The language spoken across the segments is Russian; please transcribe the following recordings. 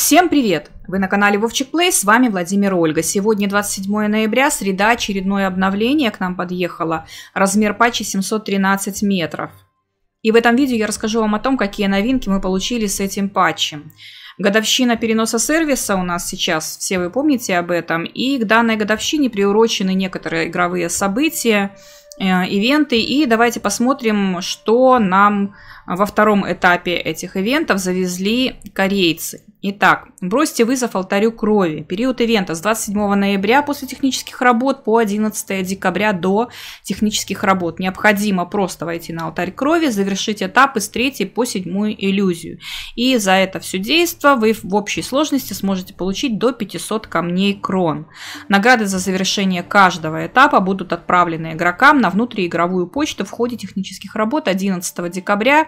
Всем привет! Вы на канале Вовчик Плей, с вами Владимир Ольга. Сегодня 27 ноября, среда, очередное обновление к нам подъехало. Размер патчи 713 метров. И в этом видео я расскажу вам о том, какие новинки мы получили с этим патчем. Годовщина переноса сервиса у нас сейчас, все вы помните об этом. И к данной годовщине приурочены некоторые игровые события, э, ивенты. И давайте посмотрим, что нам а во втором этапе этих ивентов завезли корейцы. Итак, бросьте вызов алтарю крови. Период ивента с 27 ноября после технических работ по 11 декабря до технических работ. Необходимо просто войти на алтарь крови, завершить этапы с 3 по 7 иллюзию. И за это все действо вы в общей сложности сможете получить до 500 камней крон. Награды за завершение каждого этапа будут отправлены игрокам на внутриигровую почту в ходе технических работ 11 декабря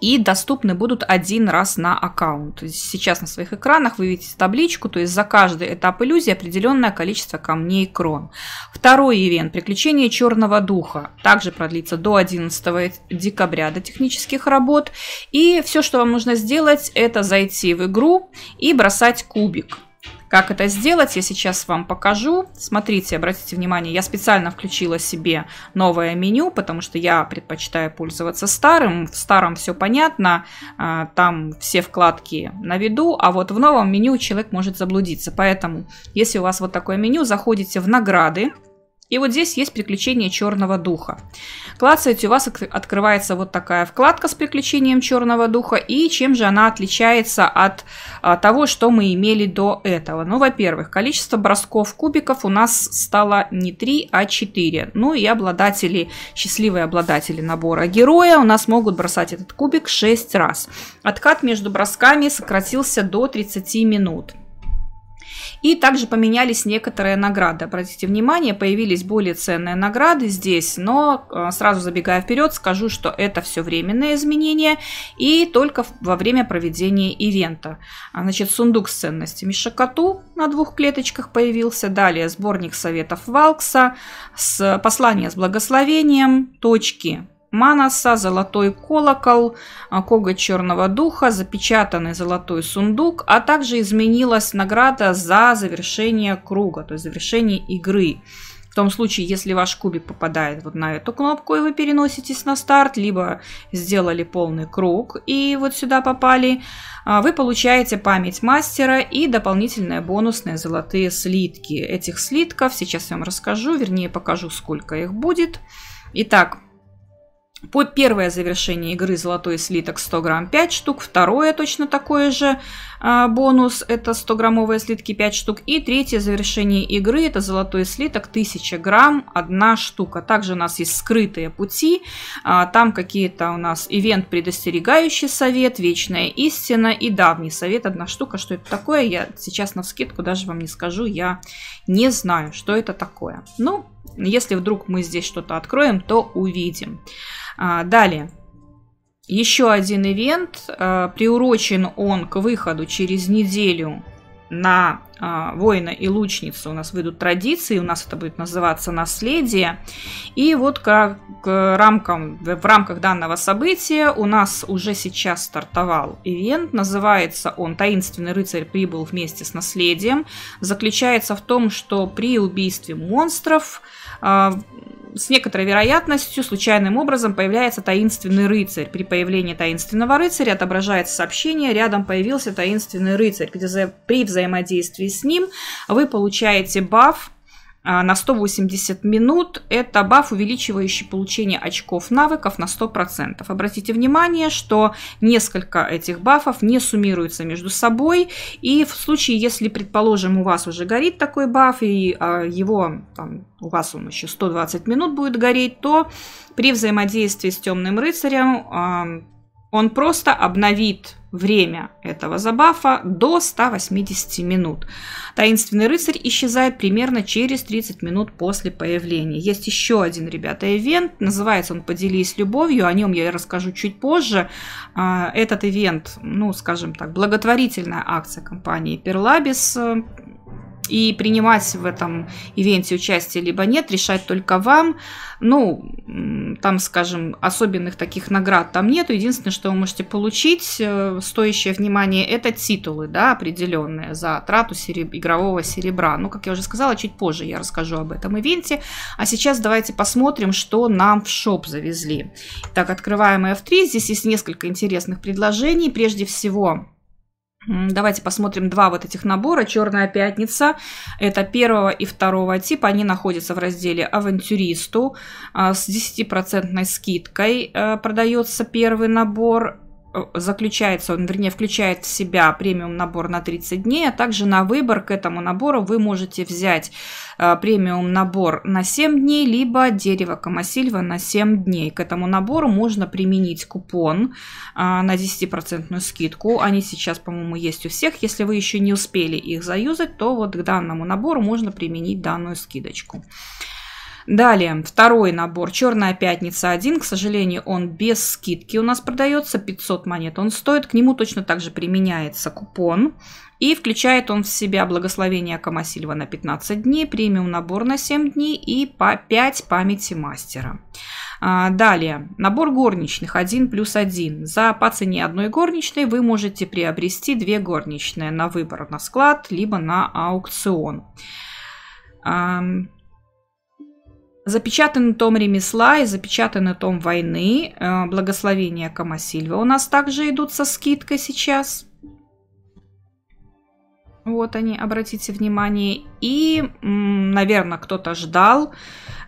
и доступны будут один раз на аккаунт. Сейчас на своих экранах вы видите табличку, то есть за каждый этап иллюзии определенное количество камней и крон. Второй ивент «Приключения черного духа» также продлится до 11 декабря до технических работ. И все, что вам нужно сделать, это зайти в игру и бросать кубик. Как это сделать, я сейчас вам покажу. Смотрите, обратите внимание, я специально включила себе новое меню, потому что я предпочитаю пользоваться старым. В старом все понятно, а, там все вкладки на виду, а вот в новом меню человек может заблудиться. Поэтому, если у вас вот такое меню, заходите в награды, и вот здесь есть приключение черного духа. Клацаете, у вас открывается вот такая вкладка с приключением черного духа. И чем же она отличается от а, того, что мы имели до этого? Ну, во-первых, количество бросков кубиков у нас стало не 3, а 4. Ну и обладатели, счастливые обладатели набора героя у нас могут бросать этот кубик 6 раз. Откат между бросками сократился до 30 минут. И также поменялись некоторые награды. Обратите внимание, появились более ценные награды здесь, но э, сразу забегая вперед, скажу, что это все временные изменения и только во время проведения ивента. А, значит, сундук с ценностями Шакату на двух клеточках появился, далее сборник советов Валкса, с послание с благословением, точки Манаса, золотой колокол, а, кога черного духа, запечатанный золотой сундук, а также изменилась награда за завершение круга, то есть завершение игры. В том случае, если ваш кубик попадает вот на эту кнопку и вы переноситесь на старт, либо сделали полный круг и вот сюда попали, а, вы получаете память мастера и дополнительные бонусные золотые слитки. Этих слитков сейчас я вам расскажу, вернее покажу, сколько их будет. Итак, под первое завершение игры золотой слиток 100 грамм 5 штук, второе точно такое же а, бонус, это 100 граммовые слитки 5 штук, и третье завершение игры это золотой слиток 1000 грамм 1 штука. Также у нас есть скрытые пути, а, там какие-то у нас ивент предостерегающий совет, вечная истина и давний совет 1 штука. Что это такое, я сейчас на скидку даже вам не скажу, я не знаю, что это такое. Ну, если вдруг мы здесь что-то откроем, то увидим. А, далее. Еще один ивент. А, приурочен он к выходу через неделю на а, воина и лучницу у нас выйдут традиции, у нас это будет называться наследие. И вот как к рамкам, в рамках данного события у нас уже сейчас стартовал ивент. Называется он «Таинственный рыцарь прибыл вместе с наследием». Заключается в том, что при убийстве монстров а, с некоторой вероятностью случайным образом появляется таинственный рыцарь. При появлении таинственного рыцаря отображается сообщение «Рядом появился таинственный рыцарь», где за, при взаимодействии с ним вы получаете баф а, на 180 минут. Это баф, увеличивающий получение очков навыков на 100%. Обратите внимание, что несколько этих бафов не суммируются между собой. И в случае, если, предположим, у вас уже горит такой баф, и а, его там, у вас он еще 120 минут будет гореть, то при взаимодействии с темным рыцарем а, он просто обновит время этого забафа до 180 минут. Таинственный рыцарь исчезает примерно через 30 минут после появления. Есть еще один, ребята, ивент. Называется он «Поделись любовью». О нем я расскажу чуть позже. А, этот ивент, ну, скажем так, благотворительная акция компании «Перлабис» И принимать в этом ивенте участие либо нет, решать только вам. Ну, там, скажем, особенных таких наград там нет. Единственное, что вы можете получить, э, стоящее внимание, это титулы, да, определенные за трату сереб... игрового серебра. Ну, как я уже сказала, чуть позже я расскажу об этом ивенте. А сейчас давайте посмотрим, что нам в шоп завезли. Так, открываем F3. Здесь есть несколько интересных предложений. Прежде всего, Давайте посмотрим два вот этих набора. «Черная пятница» — это первого и второго типа. Они находятся в разделе «Авантюристу». А, с 10% скидкой э, продается первый набор Э, заключается, он, вернее, включает в себя премиум набор на 30 дней, а также на выбор к этому набору вы можете взять э, премиум набор на 7 дней, либо дерево Камасильва на 7 дней. К этому набору можно применить купон э, на 10% скидку. Они сейчас, по-моему, есть у всех. Если вы еще не успели их заюзать, то вот к данному набору можно применить данную скидочку. Далее, второй набор «Черная пятница 1». К сожалению, он без скидки у нас продается, 500 монет он стоит. К нему точно также применяется купон. И включает он в себя благословение Камасильва на 15 дней, премиум набор на 7 дней и по 5 памяти мастера. А, далее, набор горничных 1 плюс 1. За по цене одной горничной вы можете приобрести две горничные на выбор на склад, либо на аукцион. Запечатан том ремесла и запечатан том войны. Э, Благословение Камасильва у нас также идут со скидкой сейчас. Вот они, обратите внимание. И, наверное, кто-то ждал.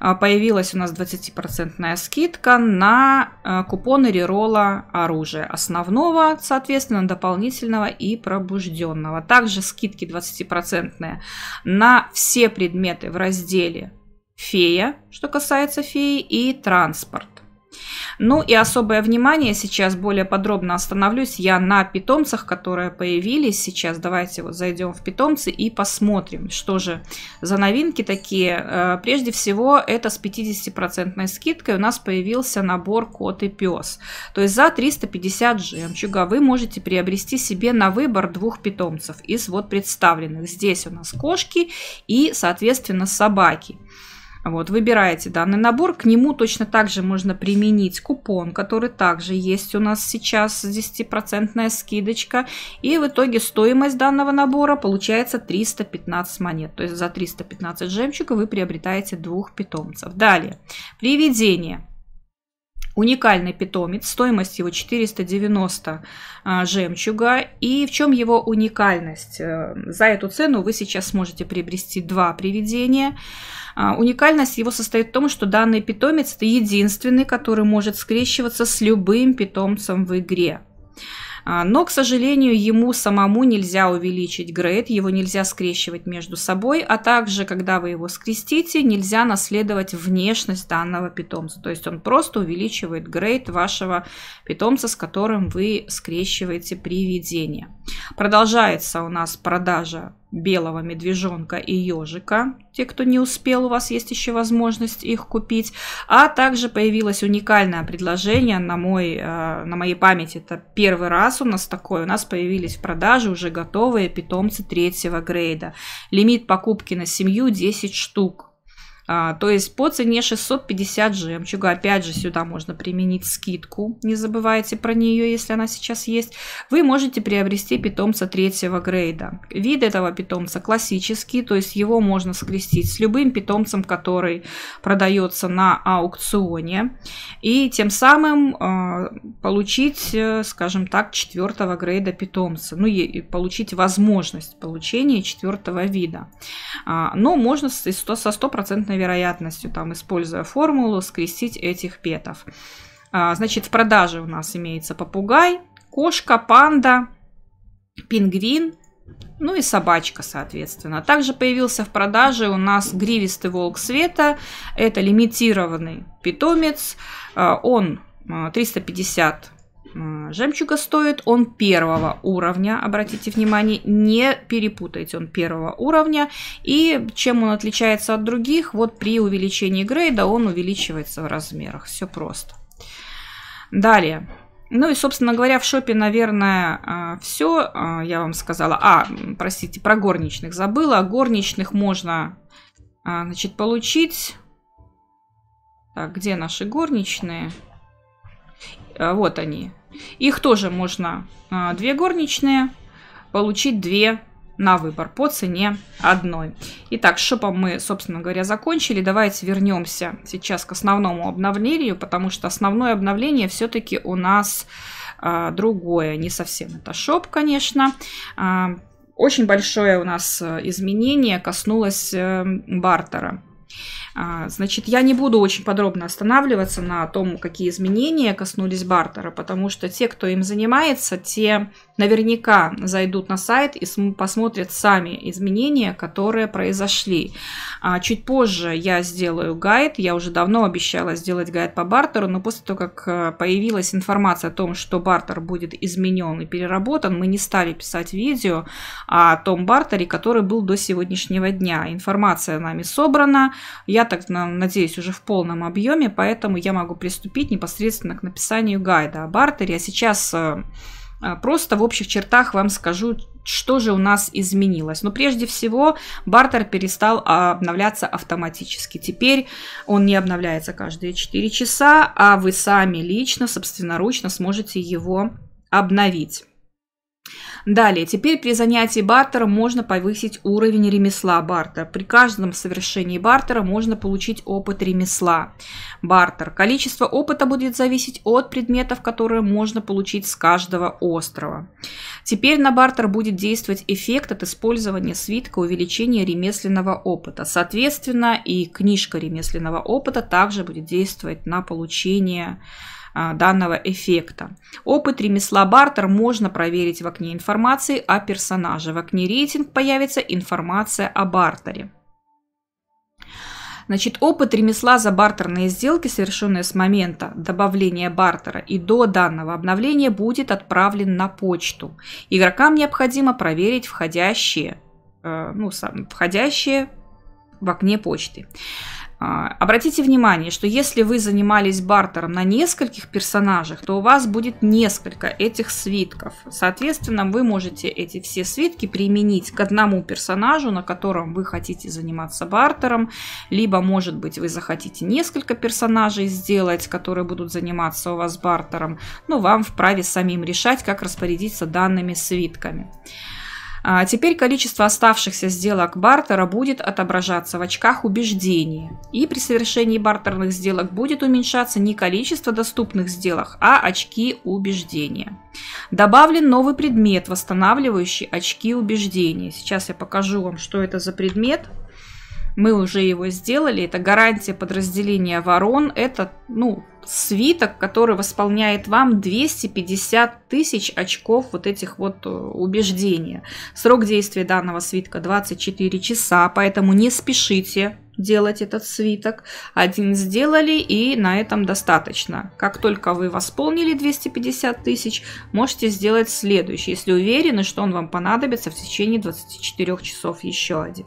Э, появилась у нас 20% скидка на э, купоны рерола оружия. Основного, соответственно, дополнительного и пробужденного. Также скидки 20% на все предметы в разделе фея, что касается феи, и транспорт. Ну и особое внимание, сейчас более подробно остановлюсь я на питомцах, которые появились сейчас. Давайте вот зайдем в питомцы и посмотрим, что же за новинки такие. Э, прежде всего, это с 50% скидкой у нас появился набор кот и пес. То есть за 350 жемчуга вы можете приобрести себе на выбор двух питомцев из вот представленных. Здесь у нас кошки и, соответственно, собаки. Вот, выбираете данный набор. К нему точно так же можно применить купон, который также есть у нас сейчас 10% скидочка. И в итоге стоимость данного набора получается 315 монет. То есть за 315 жемчуга вы приобретаете двух питомцев. Далее, приведение уникальный питомец, стоимость его 490 а, жемчуга. И в чем его уникальность? Э, за эту цену вы сейчас сможете приобрести два привидения. А, уникальность его состоит в том, что данный питомец это единственный, который может скрещиваться с любым питомцем в игре. А, но, к сожалению, ему самому нельзя увеличить грейд, его нельзя скрещивать между собой, а также, когда вы его скрестите, нельзя наследовать внешность данного питомца. То есть он просто увеличивает грейд вашего питомца, с которым вы скрещиваете приведение. Продолжается у нас продажа белого медвежонка и ежика. Те, кто не успел, у вас есть еще возможность их купить. А также появилось уникальное предложение на, мой, э, на моей памяти. Это первый раз у нас такое. У нас появились в продаже уже готовые питомцы третьего грейда. Лимит покупки на семью 10 штук. А, то есть по цене 650 жемчуга. Опять же, сюда можно применить скидку. Не забывайте про нее, если она сейчас есть. Вы можете приобрести питомца третьего грейда. Вид этого питомца классический, то есть его можно скрестить с любым питомцем, который продается на аукционе. И тем самым а, получить, э, скажем так, четвертого грейда питомца. Ну и получить возможность получения четвертого вида. А, но можно со стопроцентной вероятностью, там, используя формулу, скрестить этих петов. А, значит, в продаже у нас имеется попугай, кошка, панда, пингвин, ну и собачка, соответственно. Также появился в продаже у нас гривистый волк света. Это лимитированный питомец. А, он 350 а, а, жемчуга стоит он первого уровня, обратите внимание, не перепутайте, он первого уровня. И чем он отличается от других, вот при увеличении грейда он увеличивается в размерах, все просто. Далее. Ну и, собственно говоря, в шопе, наверное, а, все. А, я вам сказала. А, простите, про горничных забыла. Горничных можно, значит, получить. Так, где наши горничные? Вот они. Их тоже можно, а, две горничные, получить две на выбор по цене одной. Итак, с шопом мы, собственно говоря, закончили. Давайте вернемся сейчас к основному обновлению, потому что основное обновление все-таки у нас а, другое. Не совсем это шоп, конечно. А, очень большое у нас э, изменение коснулось э, бартера. А, значит, я не буду очень подробно останавливаться на том, какие изменения коснулись бартера, потому что те, кто им занимается, те наверняка зайдут на сайт и посмотрят сами изменения, которые произошли. А, чуть позже я сделаю гайд, я уже давно обещала сделать гайд по бартеру, но после того, как э, появилась информация о том, что бартер будет изменен и переработан, мы не стали писать видео о том бартере, который был до сегодняшнего дня. Информация нами собрана, я я так надеюсь уже в полном объеме, поэтому я могу приступить непосредственно к написанию гайда о бартере. А сейчас э, э, Просто в общих чертах вам скажу, что же у нас изменилось. Но прежде всего, бартер перестал обновляться автоматически. Теперь он не обновляется каждые 4 часа, а вы сами лично, собственноручно сможете его обновить. Далее, теперь при занятии бартера можно повысить уровень ремесла бартера. При каждом совершении бартера можно получить опыт ремесла. Бартер. Количество опыта будет зависеть от предметов, которые можно получить с каждого острова. Теперь на бартер будет действовать эффект от использования свитка увеличения ремесленного опыта. Соответственно, и книжка ремесленного опыта также будет действовать на получение а, данного эффекта. Опыт ремесла бартер можно проверить в окне информации о персонаже. В окне рейтинг появится информация о бартере. Значит, опыт ремесла за бартерные сделки, совершенные с момента добавления бартера и до данного обновления, будет отправлен на почту. Игрокам необходимо проверить входящие, э, ну, сам, входящие в окне почты. А, обратите внимание, что если вы занимались бартером на нескольких персонажах, то у вас будет несколько этих свитков. Соответственно, вы можете эти все свитки применить к одному персонажу, на котором вы хотите заниматься бартером, либо, может быть, вы захотите несколько персонажей сделать, которые будут заниматься у вас бартером, но вам вправе самим решать, как распорядиться данными свитками. А теперь количество оставшихся сделок бартера будет отображаться в очках убеждения. И при совершении бартерных сделок будет уменьшаться не количество доступных сделок, а очки убеждения. Добавлен новый предмет, восстанавливающий очки убеждения. Сейчас я покажу вам, что это за предмет мы уже его сделали. Это гарантия подразделения ворон. Это, ну, свиток, который восполняет вам 250 тысяч очков вот этих вот э, убеждения. Срок действия данного свитка 24 часа, поэтому не спешите делать этот свиток. Один сделали, и на этом достаточно. Как только вы восполнили 250 тысяч, можете сделать следующий, если уверены, что он вам понадобится в течение 24 часов еще один.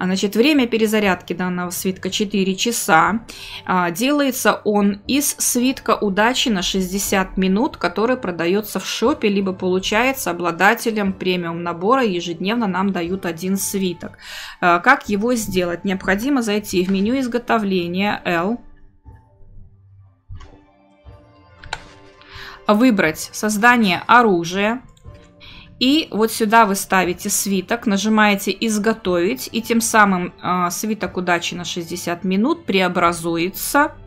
Значит, время перезарядки данного свитка 4 часа. А, делается он из свитка удачи на 60 минут, который продается в шопе, либо получается обладателем премиум набора. Ежедневно нам дают один свиток. А, как его сделать? Необходимо необходимо зайти в меню изготовления L, выбрать создание оружия, и вот сюда вы ставите свиток, нажимаете «Изготовить», и тем самым э, свиток удачи на 60 минут преобразуется –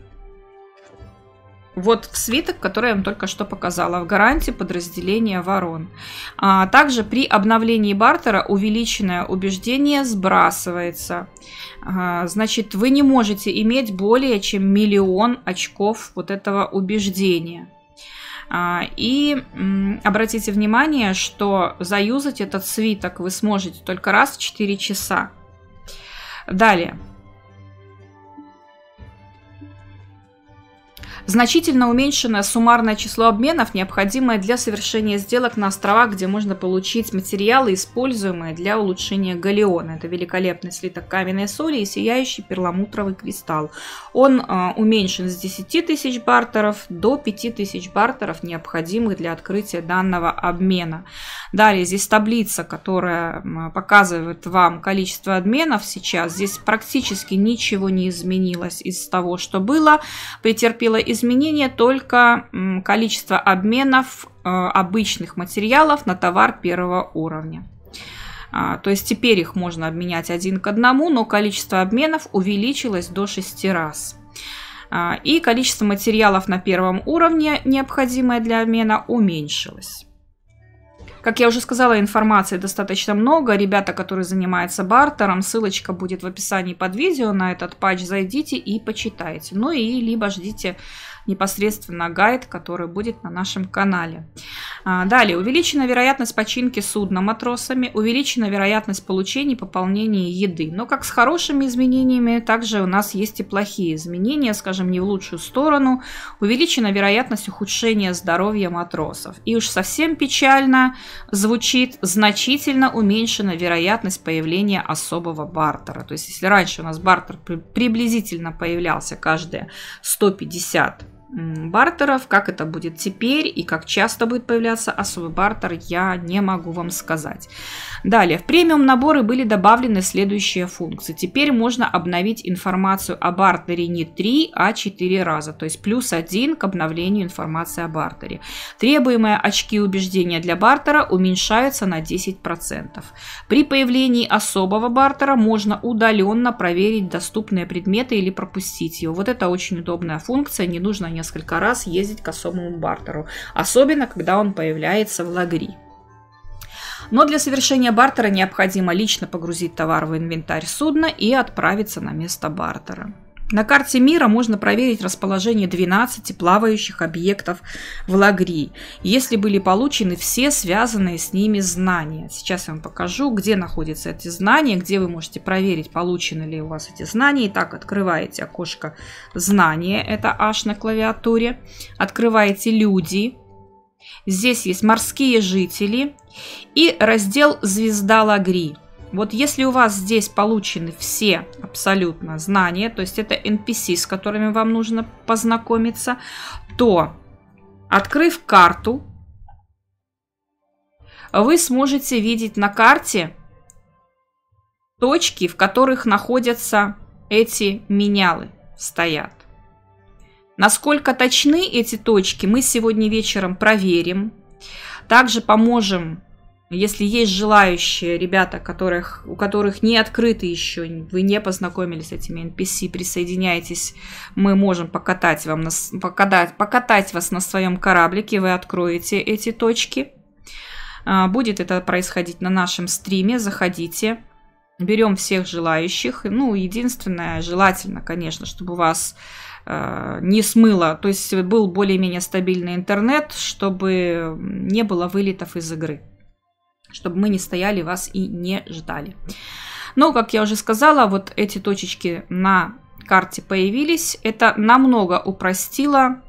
вот в свиток, который я вам только что показала, в гарантии подразделения ворон. А также при обновлении бартера увеличенное убеждение сбрасывается. А, значит, вы не можете иметь более чем миллион очков вот этого убеждения. А, и м, обратите внимание, что заюзать этот свиток вы сможете только раз в 4 часа. Далее. Значительно уменьшенное суммарное число обменов, необходимое для совершения сделок на островах, где можно получить материалы, используемые для улучшения галеона. Это великолепный слиток каменной соли и сияющий перламутровый кристалл. Он э, уменьшен с 10 тысяч бартеров до 5 тысяч бартеров, необходимых для открытия данного обмена. Далее здесь таблица, которая показывает вам количество обменов сейчас. Здесь практически ничего не изменилось из того, что было. Претерпело изменение только количество обменов э, обычных материалов на товар первого уровня. А, то есть теперь их можно обменять один к одному, но количество обменов увеличилось до 6 раз. А, и количество материалов на первом уровне, необходимое для обмена, уменьшилось. Как я уже сказала, информации достаточно много. Ребята, которые занимаются бартером, ссылочка будет в описании под видео на этот патч. Зайдите и почитайте. Ну и либо ждите непосредственно гайд, который будет на нашем канале. А, далее, увеличена вероятность починки судна матросами, увеличена вероятность получения и пополнения еды. Но как с хорошими изменениями, также у нас есть и плохие изменения, скажем, не в лучшую сторону. Увеличена вероятность ухудшения здоровья матросов. И уж совсем печально звучит, значительно уменьшена вероятность появления особого бартера. То есть, если раньше у нас бартер приблизительно появлялся каждые 150 бартеров. Как это будет теперь и как часто будет появляться особый бартер, я не могу вам сказать. Далее, в премиум наборы были добавлены следующие функции. Теперь можно обновить информацию о бартере не 3, а 4 раза, то есть плюс 1 к обновлению информации о бартере. Требуемые очки убеждения для бартера уменьшаются на 10%. При появлении особого бартера можно удаленно проверить доступные предметы или пропустить его. Вот это очень удобная функция, не нужно не несколько раз ездить к особому бартеру, особенно когда он появляется в лагри. Но для совершения бартера необходимо лично погрузить товар в инвентарь судна и отправиться на место бартера. На карте мира можно проверить расположение 12 плавающих объектов в Лагри, если были получены все связанные с ними знания. Сейчас я вам покажу, где находятся эти знания, где вы можете проверить, получены ли у вас эти знания. Итак, открываете окошко «Знания», это H на клавиатуре, открываете «Люди», Здесь есть морские жители и раздел «Звезда Лагри». Вот если у вас здесь получены все абсолютно знания, то есть это NPC, с которыми вам нужно познакомиться, то, открыв карту, вы сможете видеть на карте точки, в которых находятся эти менялы стоят. Насколько точны эти точки, мы сегодня вечером проверим. Также поможем если есть желающие ребята, которых, у которых не открыты еще, вы не познакомились с этими NPC, присоединяйтесь, мы можем покатать, вам на, покатать, покатать вас на своем кораблике, вы откроете эти точки. А, будет это происходить на нашем стриме, заходите. Берем всех желающих. Ну, единственное, желательно, конечно, чтобы у вас а, не смыло, то есть э, был более-менее стабильный интернет, чтобы не было вылетов из игры чтобы мы не стояли вас и не ждали. Но, как я уже сказала, вот эти точечки на карте появились. Это намного упростило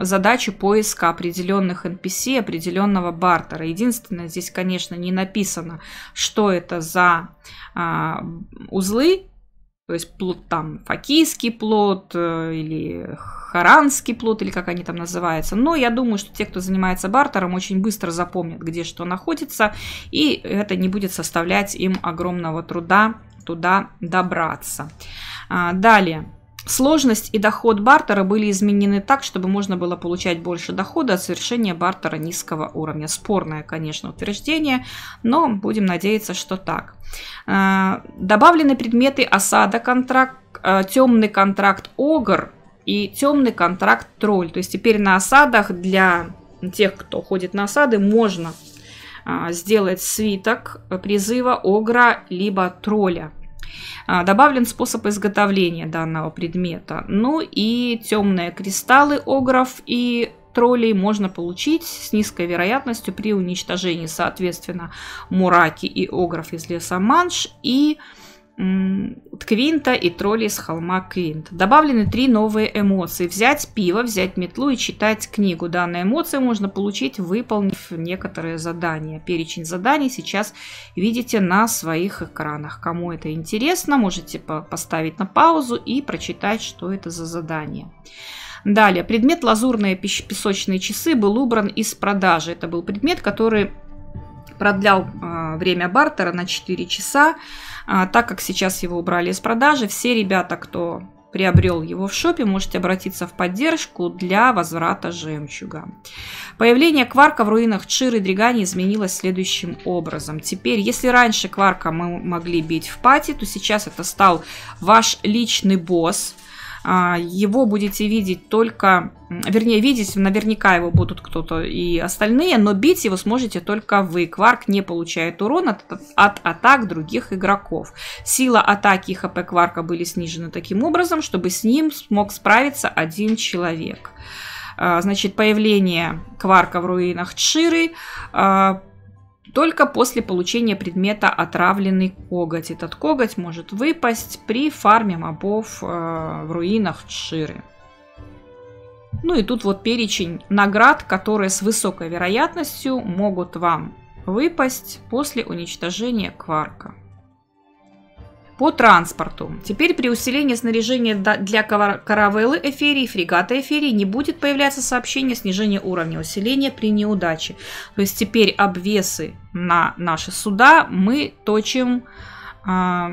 задачу поиска определенных NPC, определенного бартера. Единственное, здесь, конечно, не написано, что это за а, узлы, то есть плод там фокийский плод или харанский плод, или как они там называются. Но я думаю, что те, кто занимается бартером, очень быстро запомнят, где что находится, и это не будет составлять им огромного труда туда добраться. А, далее. Сложность и доход бартера были изменены так, чтобы можно было получать больше дохода от совершения бартера низкого уровня. Спорное, конечно, утверждение, но будем надеяться, что так. Э, добавлены предметы осада контракт, э, темный контракт огр и темный контракт тролль. То есть теперь на осадах для тех, кто ходит на осады, можно э, сделать свиток призыва огра либо тролля. А, добавлен способ изготовления данного предмета. Ну и темные кристаллы огров и троллей можно получить с низкой вероятностью при уничтожении, соответственно, мураки и огров из леса манш и Квинта и тролли с холма Квинт. Добавлены три новые эмоции. Взять пиво, взять метлу и читать книгу. Данные эмоции можно получить, выполнив некоторые задания. Перечень заданий сейчас видите на своих экранах. Кому это интересно, можете поставить на паузу и прочитать, что это за задание. Далее, предмет «Лазурные песочные часы» был убран из продажи. Это был предмет, который продлял а, время бартера на 4 часа. А, так как сейчас его убрали из продажи, все ребята, кто приобрел его в шопе, можете обратиться в поддержку для возврата жемчуга. Появление кварка в руинах Чир и Дригани изменилось следующим образом. Теперь, если раньше кварка мы могли бить в пати, то сейчас это стал ваш личный босс, а, его будете видеть только, вернее, видеть наверняка его будут кто-то и остальные, но бить его сможете только вы. Кварк не получает урон от, от атак других игроков. Сила атаки и хп Кварка были снижены таким образом, чтобы с ним смог справиться один человек. А, значит, появление Кварка в руинах Чиры а, только после получения предмета отравленный коготь. Этот коготь может выпасть при фарме мобов э, в руинах Ширы. Ну и тут вот перечень наград, которые с высокой вероятностью могут вам выпасть после уничтожения кварка по транспорту. Теперь при усилении снаряжения для каравеллы эфирии, фрегата эфирии не будет появляться сообщение снижения уровня усиления при неудаче. То есть теперь обвесы на наши суда мы точим а,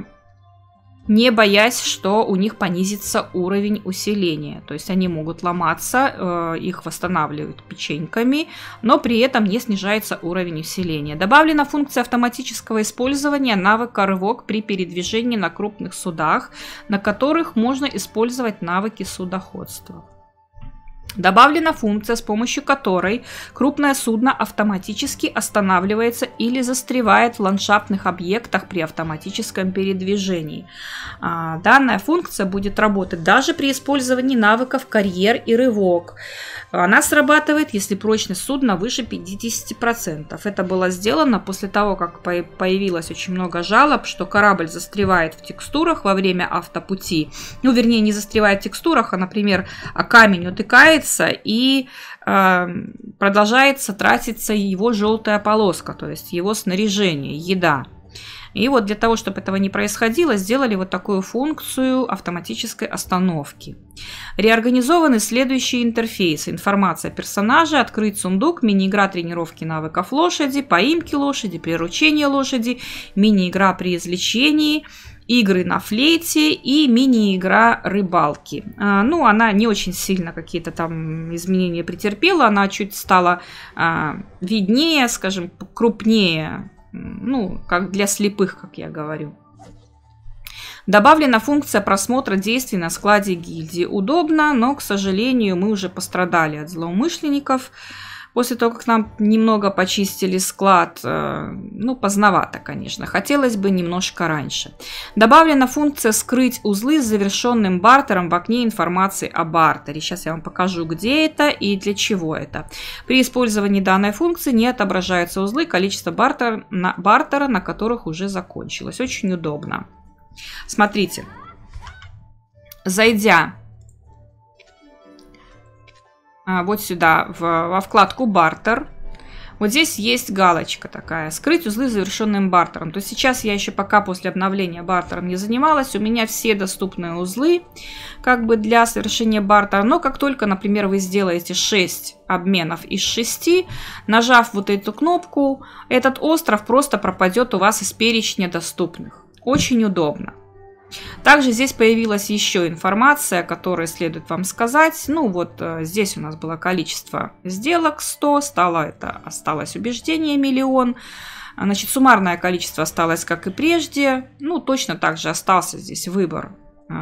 не боясь, что у них понизится уровень усиления. То есть они могут ломаться, э, их восстанавливают печеньками, но при этом не снижается уровень усиления. Добавлена функция автоматического использования навыка рывок при передвижении на крупных судах, на которых можно использовать навыки судоходства. Добавлена функция, с помощью которой крупное судно автоматически останавливается или застревает в ландшафтных объектах при автоматическом передвижении. А, данная функция будет работать даже при использовании навыков карьер и рывок. Она срабатывает, если прочность судна выше 50%. Это было сделано после того, как появилось очень много жалоб, что корабль застревает в текстурах во время автопути. Ну, вернее, не застревает в текстурах, а, например, камень утыкается появляется и э, продолжается тратиться его желтая полоска, то есть его снаряжение, еда. И вот для того, чтобы этого не происходило, сделали вот такую функцию автоматической остановки. Реорганизованы следующие интерфейсы. Информация персонажа, открыть сундук, мини-игра тренировки навыков лошади, поимки лошади, приручение лошади, мини-игра при извлечении, игры на флейте и мини-игра рыбалки. А, ну, она не очень сильно какие-то там изменения претерпела, она чуть стала а, виднее, скажем, крупнее, ну, как для слепых, как я говорю. Добавлена функция просмотра действий на складе гильдии. Удобно, но, к сожалению, мы уже пострадали от злоумышленников. После того, как нам немного почистили склад, э, ну, поздновато, конечно, хотелось бы немножко раньше. Добавлена функция «Скрыть узлы» с завершенным бартером в окне информации о бартере. Сейчас я вам покажу, где это и для чего это. При использовании данной функции не отображаются узлы количество бартер, на, бартера, на которых уже закончилось. Очень удобно. Смотрите, зайдя а, вот сюда, в, во вкладку «Бартер». Вот здесь есть галочка такая. Скрыть узлы завершенным бартером. То есть сейчас я еще пока после обновления бартером не занималась. У меня все доступные узлы как бы для совершения бартера. Но как только, например, вы сделаете 6 обменов из 6, нажав вот эту кнопку, этот остров просто пропадет у вас из перечня доступных. Очень удобно. Также здесь появилась еще информация, которую следует вам сказать. Ну вот э, здесь у нас было количество сделок 100, стало это, осталось убеждение миллион. Значит, суммарное количество осталось как и прежде. Ну, точно так же остался здесь выбор э,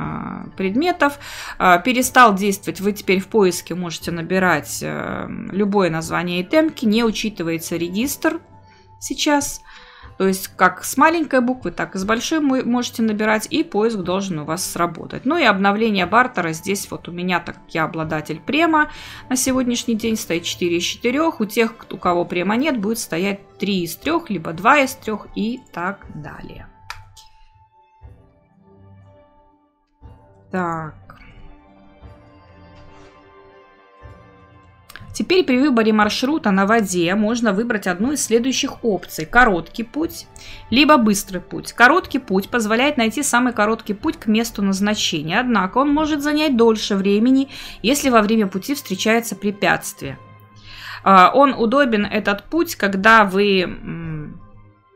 предметов. Э, перестал действовать. Вы теперь в поиске можете набирать любое название и темки. Не учитывается регистр сейчас. То есть как с маленькой буквы, так и с большой вы можете набирать, и поиск должен у вас сработать. Ну и обновление бартера здесь вот у меня, так как я обладатель према, на сегодняшний день стоит 4 из 4. У тех, у кого према нет, будет стоять 3 из 3, либо 2 из 3 и так далее. Так, Теперь при выборе маршрута на воде можно выбрать одну из следующих опций. Короткий путь, либо быстрый путь. Короткий путь позволяет найти самый короткий путь к месту назначения, однако он может занять дольше времени, если во время пути встречается препятствие. А, он удобен этот путь, когда вы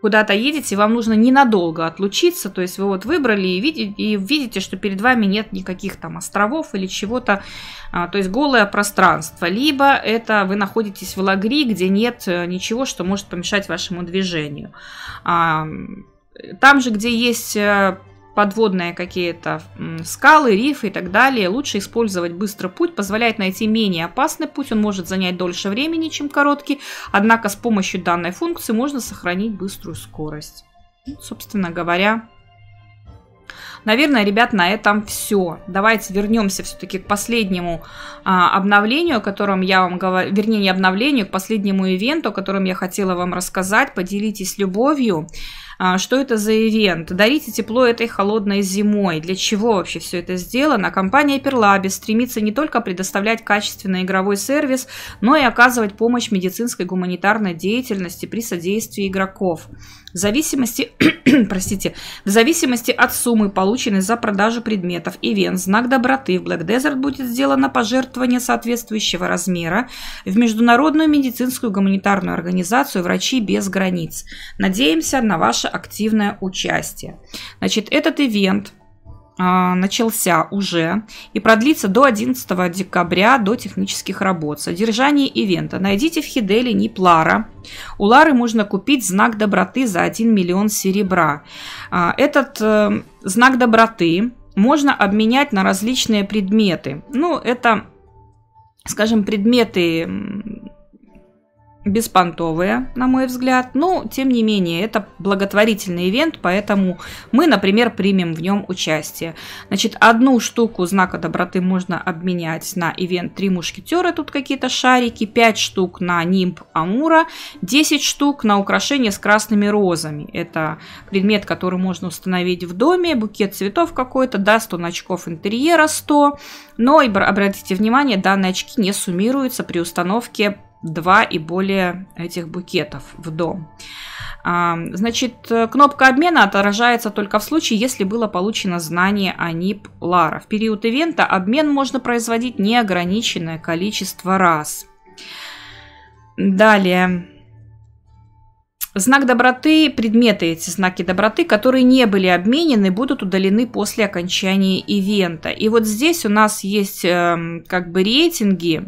куда-то едете, вам нужно ненадолго отлучиться, то есть вы вот выбрали и видите, и видите что перед вами нет никаких там островов или чего-то, а, то есть голое пространство, либо это вы находитесь в лагре, где нет э, ничего, что может помешать вашему движению. Там же, где есть э, подводные какие-то скалы, рифы и так далее. Лучше использовать быстрый путь, позволяет найти менее опасный путь, он может занять дольше времени, чем короткий, однако с помощью данной функции можно сохранить быструю скорость. Ну, собственно говоря, Наверное, ребят, на этом все. Давайте вернемся все-таки к последнему а, обновлению, о котором я вам говорю, вернее, не обновлению, к последнему ивенту, о котором я хотела вам рассказать. Поделитесь любовью. А, что это за ивент, дарите тепло этой холодной зимой, для чего вообще все это сделано. Компания Перлабис стремится не только предоставлять качественный игровой сервис, но и оказывать помощь медицинской гуманитарной деятельности при содействии игроков. В зависимости, простите, в зависимости от суммы, полученной за продажу предметов, ивент, знак доброты в Black Desert будет сделано пожертвование соответствующего размера в Международную медицинскую гуманитарную организацию «Врачи без границ». Надеемся на ваше активное участие. Значит, этот ивент а, начался уже и продлится до 11 декабря до технических работ. Содержание ивента. Найдите в Хидели Ниплара. У Лары можно купить знак доброты за 1 миллион серебра. А, этот э, знак доброты можно обменять на различные предметы. Ну, это скажем, предметы беспонтовые, на мой взгляд, но ну, тем не менее это благотворительный ивент, поэтому мы, например, примем в нем участие. Значит, одну штуку знака доброты можно обменять на ивент «Три мушкетера», тут какие-то шарики, 5 штук на нимб Амура, 10 штук на украшение с красными розами. Это предмет, который можно установить в доме, букет цветов какой-то, даст он очков интерьера 100, но, обратите внимание, данные очки не суммируются при установке два и более этих букетов в дом. А, значит, кнопка обмена отражается только в случае, если было получено знание о НИП Лара. В период ивента обмен можно производить неограниченное количество раз. Далее. Знак доброты, предметы эти знаки доброты, которые не были обменены, будут удалены после окончания ивента. И вот здесь у нас есть э, как бы рейтинги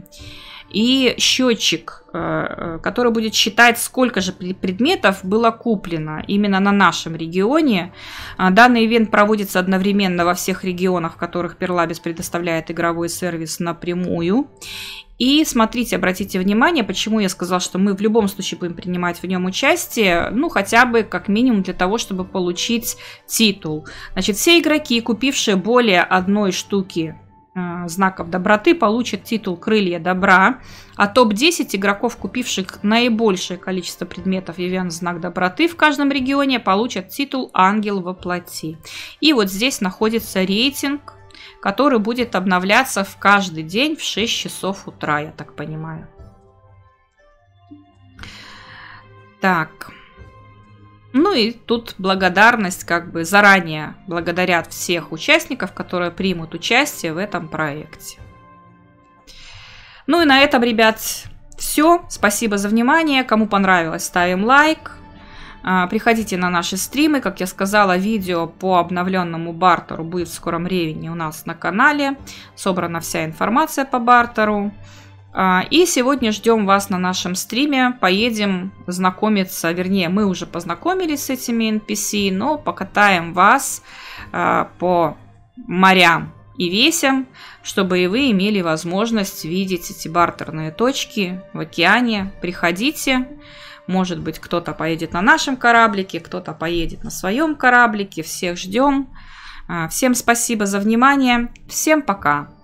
и счетчик, э, э, который будет считать, сколько же предметов было куплено именно на нашем регионе. А, данный ивент проводится одновременно во всех регионах, в которых Перлабис предоставляет игровой сервис напрямую. И смотрите, обратите внимание, почему я сказал, что мы в любом случае будем принимать в нем участие, ну хотя бы как минимум для того, чтобы получить титул. Значит, все игроки, купившие более одной штуки Э, знаков доброты получит титул «Крылья добра», а топ-10 игроков, купивших наибольшее количество предметов Евен знак доброты в каждом регионе, получат титул «Ангел во плоти». И вот здесь находится рейтинг, который будет обновляться в каждый день в 6 часов утра, я так понимаю. Так, ну и тут благодарность, как бы заранее благодарят всех участников, которые примут участие в этом проекте. Ну и на этом, ребят, все. Спасибо за внимание. Кому понравилось, ставим лайк. А, приходите на наши стримы. Как я сказала, видео по обновленному бартеру будет в скором времени у нас на канале. Собрана вся информация по бартеру. А, и сегодня ждем вас на нашем стриме. Поедем знакомиться, вернее, мы уже познакомились с этими NPC, но покатаем вас а, по морям и весям, чтобы и вы имели возможность видеть эти бартерные точки в океане. Приходите. Может быть, кто-то поедет на нашем кораблике, кто-то поедет на своем кораблике. Всех ждем. А, всем спасибо за внимание. Всем пока.